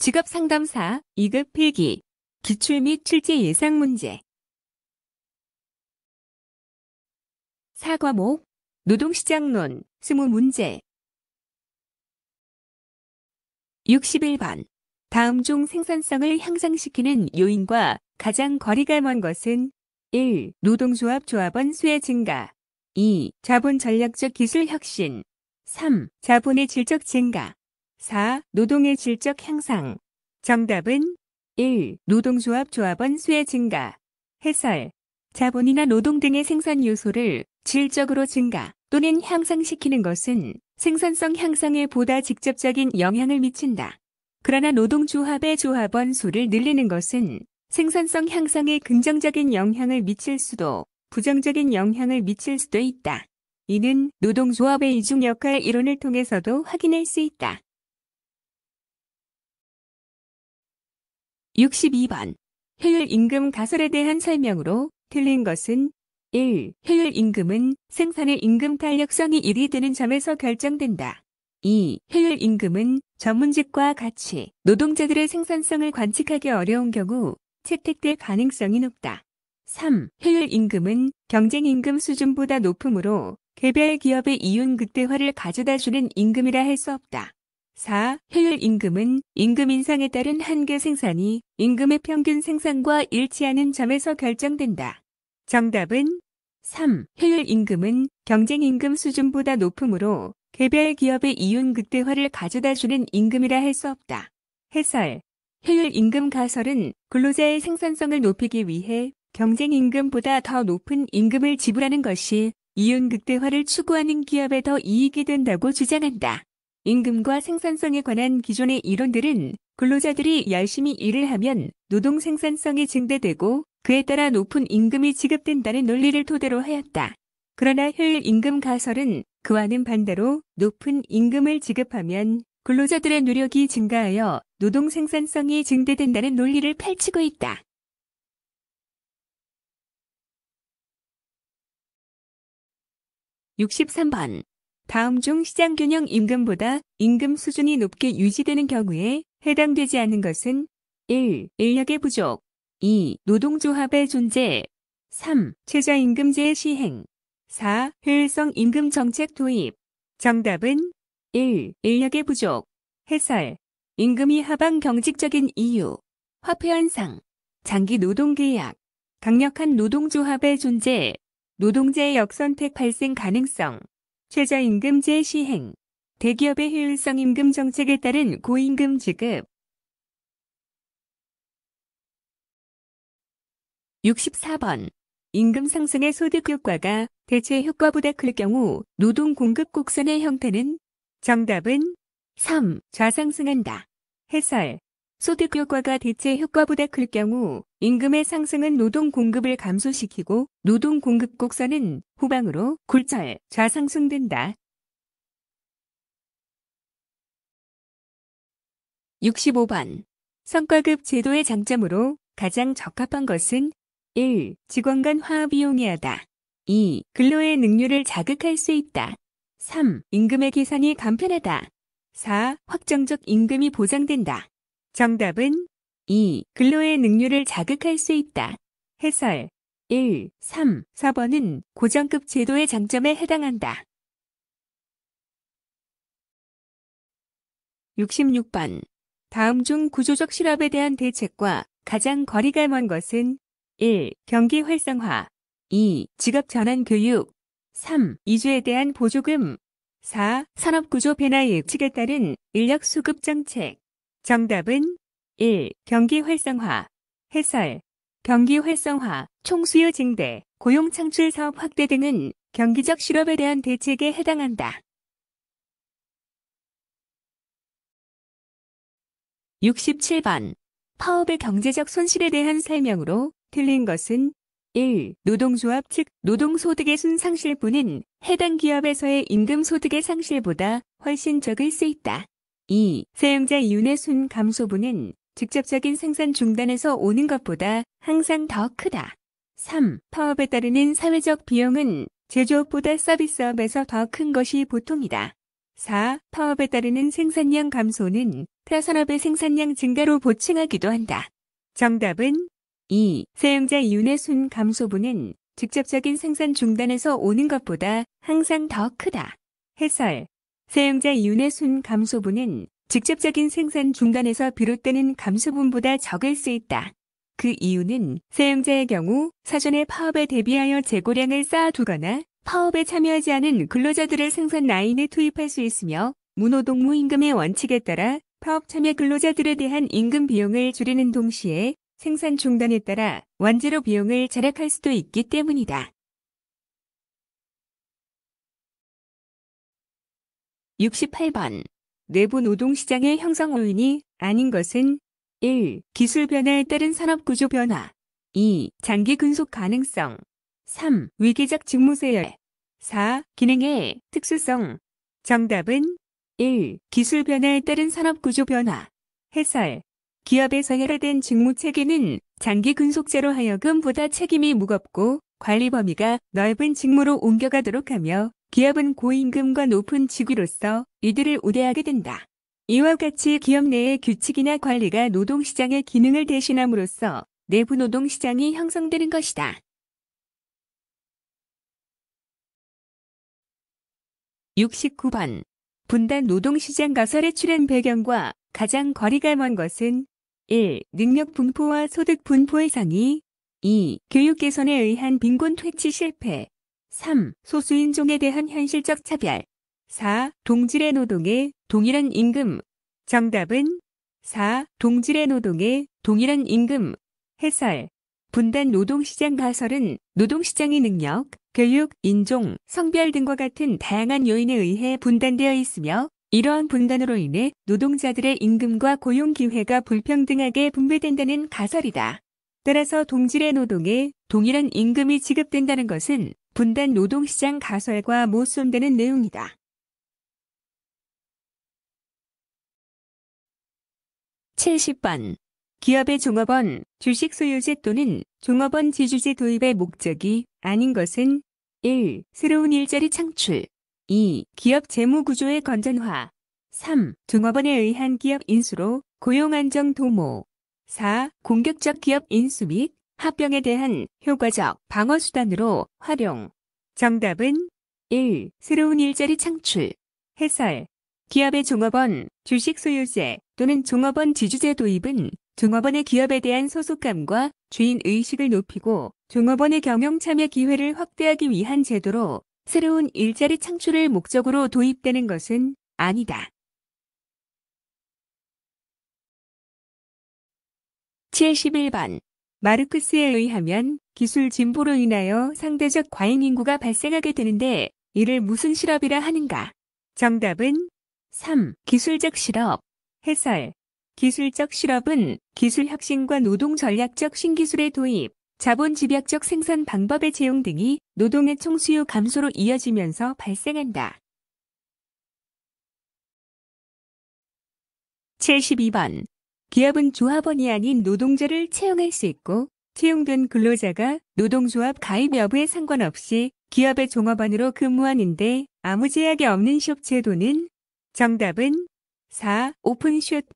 직업 상담사 2급 필기 기출 및 출제 예상 문제 4과목 노동시장론 20문제 61번 다음 중 생산성을 향상시키는 요인과 가장 거리가 먼 것은 1. 노동조합 조합원 수의 증가 2. 자본 전략적 기술 혁신 3. 자본의 질적 증가 4. 노동의 질적 향상. 정답은 1. 노동조합 조합원 수의 증가. 해설. 자본이나 노동 등의 생산 요소를 질적으로 증가 또는 향상시키는 것은 생산성 향상에 보다 직접적인 영향을 미친다. 그러나 노동조합의 조합원 수를 늘리는 것은 생산성 향상에 긍정적인 영향을 미칠 수도 부정적인 영향을 미칠 수도 있다. 이는 노동조합의 이중 역할 이론을 통해서도 확인할 수 있다. 62번. 효율임금 가설에 대한 설명으로 틀린 것은 1. 효율임금은 생산의 임금 탄력성이 1이 되는 점에서 결정된다. 2. 효율임금은 전문직과 같이 노동자들의 생산성을 관측하기 어려운 경우 채택될 가능성이 높다. 3. 효율임금은 경쟁임금 수준보다 높으므로 개별 기업의 이윤 극대화를 가져다주는 임금이라 할 수 없다. 4. 효율 임금은 임금 인상에 따른 한계 생산이 임금의 평균 생산과 일치하는 점에서 결정된다. 정답은 3. 효율 임금은 경쟁 임금 수준보다 높으므로 개별 기업의 이윤 극대화를 가져다 주는 임금이라 할 수 없다. 해설. 효율 임금 가설은 근로자의 생산성을 높이기 위해 경쟁 임금보다 더 높은 임금을 지불하는 것이 이윤 극대화를 추구하는 기업에 더 이익이 된다고 주장한다. 임금과 생산성에 관한 기존의 이론들은 근로자들이 열심히 일을 하면 노동 생산성이 증대되고 그에 따라 높은 임금이 지급된다는 논리를 토대로 하였다. 그러나 효 임금 가설은 그와는 반대로 높은 임금을 지급하면 근로자들의 노력이 증가하여 노동 생산성이 증대된다는 논리를 펼치고 있다. 6 3번 다음 중 시장균형 임금보다 임금 수준이 높게 유지되는 경우에 해당되지 않는 것은 1. 인력의 부족 2. 노동조합의 존재 3. 최저임금제 시행 4. 효율성 임금 정책 도입 정답은 1. 인력의 부족 해설 임금이 하방 경직적인 이유 화폐현상 장기 노동계약 강력한 노동조합의 존재 노동자의 역선택 발생 가능성 최저임금제 시행, 대기업의 효율성 임금 정책에 따른 고임금 지급, 64번 임금 상승의 소득 효과가 대체 효과보다 클 경우 노동 공급 곡선의 형태는 정답은 3. 좌상승한다. 해설 소득 효과가 대체 효과보다 클 경우 임금의 상승은 노동 공급을 감소시키고 노동 공급 곡선은 후방으로 굴절, 좌상승된다. 65번 성과급 제도의 장점으로 가장 적합한 것은 1. 직원 간 화합 이용이하다. 2. 근로의 능률을 자극할 수 있다. 3. 임금의 계산이 간편하다. 4. 확정적 임금이 보장된다. 정답은 2. 근로의 능률을 자극할 수 있다. 해설 1, 3, 4번은 고정급 제도의 장점에 해당한다. 66번 다음 중 구조적 실업에 대한 대책과 가장 거리가 먼 것은 1. 경기 활성화 2. 직업 전환 교육 3. 이주에 대한 보조금 4. 산업구조 변화 예측에 따른 인력 수급 정책 정답은 1. 경기 활성화. 해설. 경기 활성화, 총수요 증대, 고용 창출 사업 확대 등은 경기적 실업에 대한 대책에 해당한다. 67번. 파업의 경제적 손실에 대한 설명으로 틀린 것은 1. 노동조합 측 노동소득의 순상실분은 해당 기업에서의 임금소득의 상실보다 훨씬 적을 수 있다. 2. 사용자 이 윤회순 감소분은 직접적인 생산 중단에서 오는 것보다 항상 더 크다. 3. 파업에 따르는 사회적 비용은 제조업보다 서비스업에서 더 큰 것이 보통이다. 4. 파업에 따르는 생산량 감소는 타산업의 생산량 증가로 보충하기도 한다. 정답은 2. 사용자 이 윤회순 감소분은 직접적인 생산 중단에서 오는 것보다 항상 더 크다. 해설 사용자 이윤의 순 감소분은 직접적인 생산 중단에서 비롯되는 감소분보다 적을 수 있다. 그 이유는 사용자의 경우 사전에 파업에 대비하여 재고량을 쌓아두거나 파업에 참여하지 않은 근로자들을 생산 라인에 투입할 수 있으며 무노동무 임금의 원칙에 따라 파업 참여 근로자들에 대한 임금 비용을 줄이는 동시에 생산 중단에 따라 완제로 비용을 절약할 수도 있기 때문이다. 68번 내부 노동시장의 형성 요인이 아닌 것은 1. 기술 변화에 따른 산업구조 변화 2. 장기 근속 가능성 3. 위계적 직무세열 4. 기능의 특수성 정답은 1. 기술 변화에 따른 산업구조 변화 해설 기업에서 해결된 직무체계는 장기 근속제로 하여금 보다 책임이 무겁고 관리 범위가 넓은 직무로 옮겨가도록 하며 기업은 고임금과 높은 직위로서 이들을 우대하게 된다. 이와 같이 기업 내의 규칙이나 관리가 노동시장의 기능을 대신함으로써 내부 노동시장이 형성되는 것이다. 69번 분단 노동시장 가설에출연 배경과 가장 거리가 먼 것은 1. 능력 분포와 소득 분포의 상이 2. 교육 개선에 의한 빈곤 퇴치 실패 3. 소수인종에 대한 현실적 차별 4. 동질의 노동에 동일한 임금 정답은 4. 동질의 노동에 동일한 임금 해설 분단 노동시장 가설은 노동시장의 능력, 교육, 인종, 성별 등과 같은 다양한 요인에 의해 분단되어 있으며 이러한 분단으로 인해 노동자들의 임금과 고용 기회가 불평등하게 분배된다는 가설이다. 따라서 동질의 노동에 동일한 임금이 지급된다는 것은 분단 노동시장 가설과 모순되는 내용이다. 7 0번 기업의 종업원, 주식 소유제 또는 종업원 지주제 도입의 목적이 아닌 것은 1. 새로운 일자리 창출 2. 기업 재무 구조의 건전화 3. 종업원에 의한 기업 인수로 고용 안정 도모 4. 공격적 기업 인수 및 합병에 대한 효과적 방어수단으로 활용. 정답은 1. 새로운 일자리 창출. 해설. 기업의 종업원, 주식 소유제 또는 종업원 지주제 도입은 종업원의 기업에 대한 소속감과 주인의식을 높이고 종업원의 경영 참여 기회를 확대하기 위한 제도로 새로운 일자리 창출을 목적으로 도입되는 것은 아니다. 71번 마르크스에 의하면 기술 진보로 인하여 상대적 과잉 인구가 발생하게 되는데 이를 무슨 실업이라 하는가? 정답은 3. 기술적 실업. 해설. 기술적 실업은 기술 혁신과 노동 전략적 신기술의 도입, 자본 집약적 생산 방법의 채용 등이 노동의 총수요 감소로 이어지면서 발생한다. 72번. 기업은 조합원이 아닌 노동자를 채용할 수 있고 채용된 근로자가 노동조합 가입 여부에 상관없이 기업의 종업원으로 근무하는데 아무 제약이 없는 숍 제도는 정답은 4. 오픈숍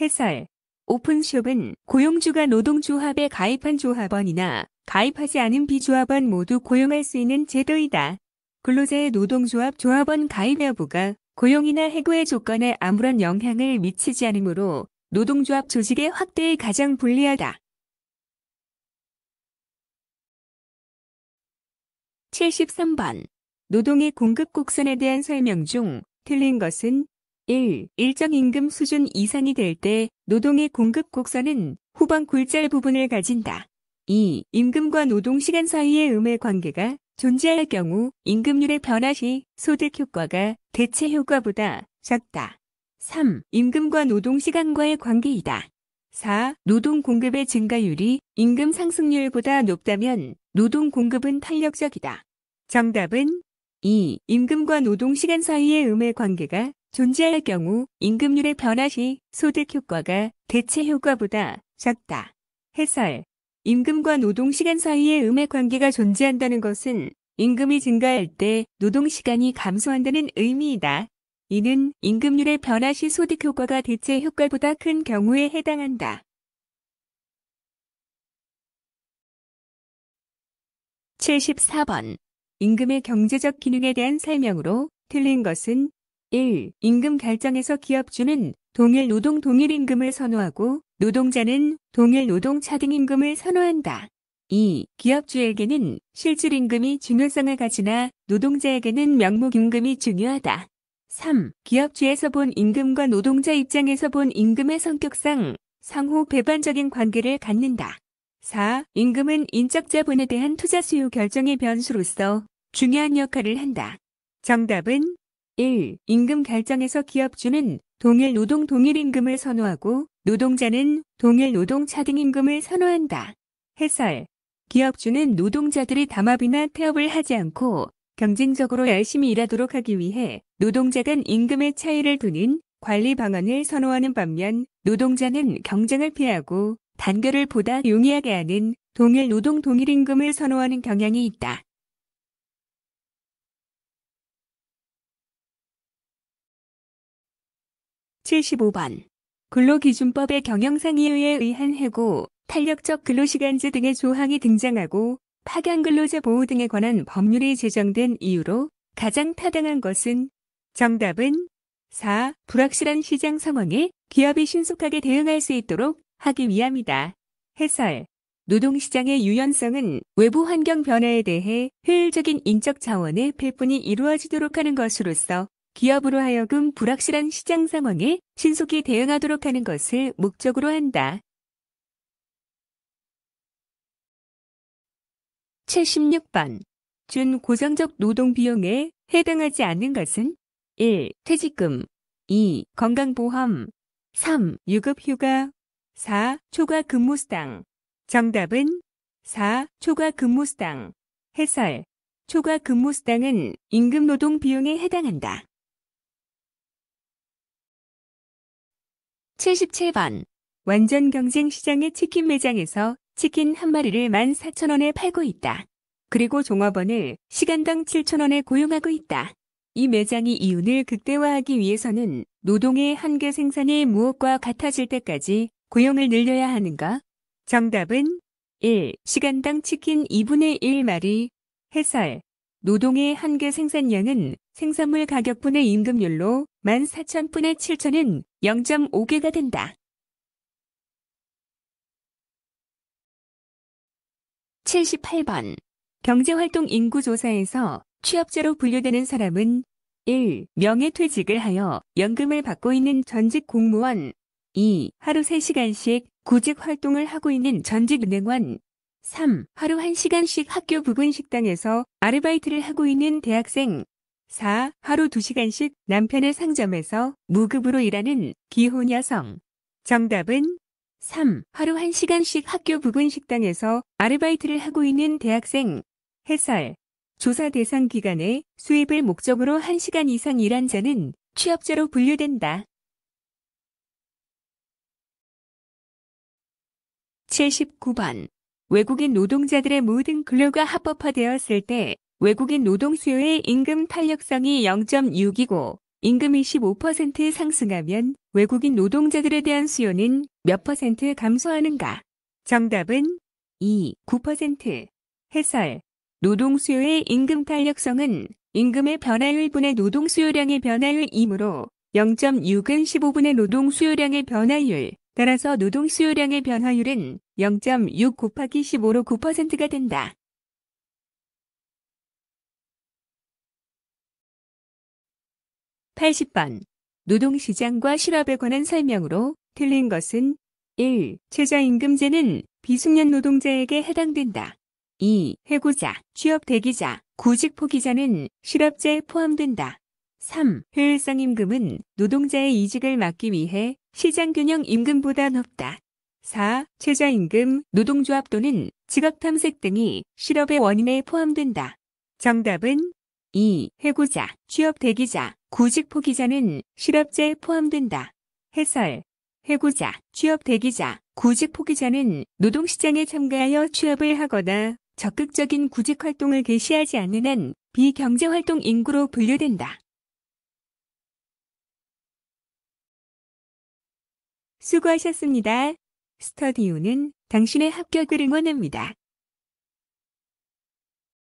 해설 오픈숍은 고용주가 노동조합에 가입한 조합원이나 가입하지 않은 비조합원 모두 고용할 수 있는 제도이다. 근로자의 노동조합 조합원 가입 여부가 고용이나 해고의 조건에 아무런 영향을 미치지 않으므로 노동조합 조직의 확대에 가장 불리하다. 73번 노동의 공급 곡선에 대한 설명 중 틀린 것은 1. 일정 임금 수준 이상이 될 때 노동의 공급 곡선은 후방 굴절 부분을 가진다. 2. 임금과 노동시간 사이의 음의 관계가 존재할 경우 임금률의 변화 시 소득 효과가 대체 효과보다 작다. 3. 임금과 노동시간과의 관계이다. 4. 노동 공급의 증가율이 임금 상승률보다 높다면 노동 공급은 탄력적이다. 정답은 2. 임금과 노동시간 사이의 음의 관계가 존재할 경우 임금률의 변화 시 소득 효과가 대체 효과보다 적다 해설. 임금과 노동시간 사이의 음의 관계가 존재한다는 것은 임금이 증가할 때 노동시간이 감소한다는 의미이다. 이는 임금률의 변화 시 소득 효과가 대체 효과보다 큰 경우에 해당한다. 7 4번 임금의 경제적 기능에 대한 설명으로 틀린 것은 1. 임금 결정에서 기업주는 동일 노동 동일 임금을 선호하고 노동자는 동일 노동 차등 임금을 선호한다. 2. 기업주에게는 실질 임금이 중요성을 가지나 노동자에게는 명목 임금이 중요하다. 3. 기업주에서 본 임금과 노동자 입장에서 본 임금의 성격상 상호 배반적인 관계를 갖는다. 4. 임금은 인적 자본에 대한 투자 수요 결정의 변수로서 중요한 역할을 한다. 정답은 1. 임금 결정에서 기업주는 동일 노동 동일 임금을 선호하고 노동자는 동일 노동 차등 임금을 선호한다. 해설 기업주는 노동자들이 담합이나 태업을 하지 않고 경쟁적으로 열심히 일하도록 하기 위해 노동자 간 임금의 차이를 두는 관리 방안을 선호하는 반면 노동자는 경쟁을 피하고 단결을 보다 용이하게 하는 동일 노동 동일 임금을 선호하는 경향이 있다. 7 5번 근로기준법의 경영상의에 의한 해고, 탄력적 근로시간제 등의 조항이 등장하고 파견근로자 보호 등에 관한 법률이 제정된 이유로 가장 타당한 것은 정답은 4. 불확실한 시장 상황에 기업이 신속하게 대응할 수 있도록 하기 위함이다. 해설 노동시장의 유연성은 외부 환경 변화에 대해 효율적인 인적 자원의 배분이 이루어지도록 하는 것으로서 기업으로 하여금 불확실한 시장 상황에 신속히 대응하도록 하는 것을 목적으로 한다. 76번. 준 고정적 노동 비용에 해당하지 않는 것은 1. 퇴직금 2. 건강보험 3. 유급휴가 4. 초과 근무수당 정답은 4. 초과 근무수당 해설 초과 근무수당은 임금 노동 비용에 해당한다. 77번 완전 경쟁 시장의 치킨 매장에서 치킨 한 마리를 14,000원에 팔고 있다. 그리고 종업원을 시간당 7,000원에 고용하고 있다. 이 매장이 이윤을 극대화하기 위해서는 노동의 한계 생산이 무엇과 같아질 때까지 고용을 늘려야 하는가? 정답은 1. 시간당 치킨 2분의 1마리 해설 노동의 한계 생산량은 생산물 가격분의 임금률로 14,000분의 7,000은 0.5개가 된다. 78번 경제활동 인구조사에서 취업자로 분류되는 사람은 1. 명예퇴직을 하여 연금을 받고 있는 전직 공무원 2. 하루 3시간씩 구직활동을 하고 있는 전직 은행원 3. 하루 1시간씩 학교 부근 식당에서 아르바이트를 하고 있는 대학생 4. 하루 2시간씩 남편의 상점에서 무급으로 일하는 기혼 여성 정답은 3. 하루 1시간씩 학교 부근 식당에서 아르바이트를 하고 있는 대학생. 해설. 조사 대상 기간에 수입을 목적으로 1시간 이상 일한 자는 취업자로 분류된다. 79번. 외국인 노동자들의 모든 근로가 합법화되었을 때 외국인 노동 수요의 임금 탄력성이 0.6이고 임금이 15% 상승하면 외국인 노동자들에 대한 수요는 몇 퍼센트 감소하는가? 정답은 2. 9%. 해설. 노동 수요의 임금 탄력성은 임금의 변화율 분의 노동 수요량의 변화율이므로 0.6은 15분의 노동 수요량의 변화율. 따라서 노동 수요량의 변화율은 0.6 곱하기 15로 9%가 된다. 80번 노동시장과 실업에 관한 설명으로 틀린 것은 1. 최저임금제는 비숙련 노동자에게 해당된다. 2. 해고자, 취업대기자, 구직포기자는 실업자에 포함된다. 3. 효율성임금은 노동자의 이직을 막기 위해 시장균형 임금보다 높다. 4. 최저임금, 노동조합 또는 직업탐색 등이 실업의 원인에 포함된다. 정답은 2. 해고자, 취업 대기자, 구직 포기자는 실업자에 포함된다. 해설. 해고자, 취업 대기자, 구직 포기자는 노동시장에 참가하여 취업을 하거나 적극적인 구직 활동을 개시하지 않는 한 비경제활동 인구로 분류된다. 수고하셨습니다. 스터디우는 당신의 합격을 응원합니다.